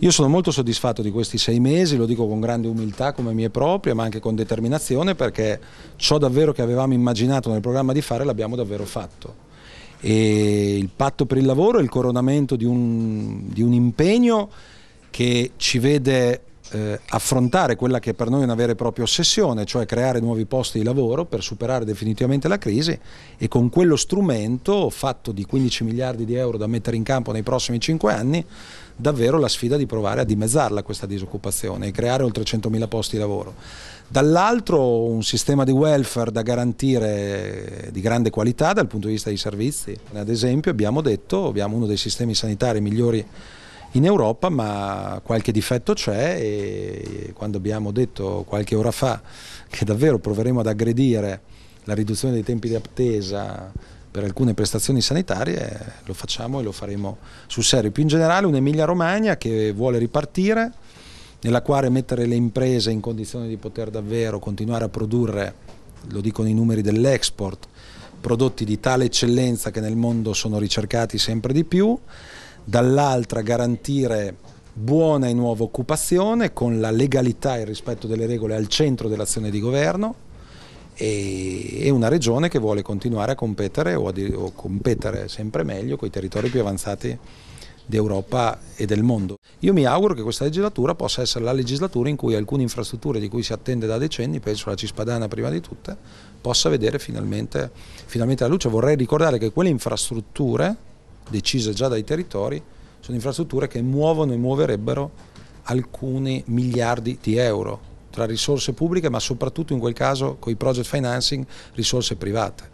Io sono molto soddisfatto di questi sei mesi, lo dico con grande umiltà come mia propria, ma anche con determinazione perché ciò davvero che avevamo immaginato nel programma di fare l'abbiamo davvero fatto. E il patto per il lavoro è il coronamento di un, di un impegno che ci vede eh, affrontare quella che per noi è una vera e propria ossessione, cioè creare nuovi posti di lavoro per superare definitivamente la crisi e con quello strumento fatto di 15 miliardi di euro da mettere in campo nei prossimi 5 anni, davvero la sfida di provare a dimezzarla questa disoccupazione e creare oltre 100.000 posti di lavoro. Dall'altro un sistema di welfare da garantire di grande qualità dal punto di vista dei servizi. Ad esempio abbiamo detto, abbiamo uno dei sistemi sanitari migliori in Europa, ma qualche difetto c'è e quando abbiamo detto qualche ora fa che davvero proveremo ad aggredire la riduzione dei tempi di attesa per alcune prestazioni sanitarie, lo facciamo e lo faremo sul serio. Più in generale un'Emilia Romagna che vuole ripartire, nella quale mettere le imprese in condizione di poter davvero continuare a produrre, lo dicono i numeri dell'export, prodotti di tale eccellenza che nel mondo sono ricercati sempre di più dall'altra garantire buona e nuova occupazione con la legalità e il rispetto delle regole al centro dell'azione di governo e una regione che vuole continuare a competere o, a o competere sempre meglio con i territori più avanzati d'Europa e del mondo. Io mi auguro che questa legislatura possa essere la legislatura in cui alcune infrastrutture di cui si attende da decenni, penso alla Cispadana prima di tutte, possa vedere finalmente, finalmente la luce. Vorrei ricordare che quelle infrastrutture decise già dai territori, sono infrastrutture che muovono e muoverebbero alcuni miliardi di euro tra risorse pubbliche ma soprattutto in quel caso con i project financing risorse private.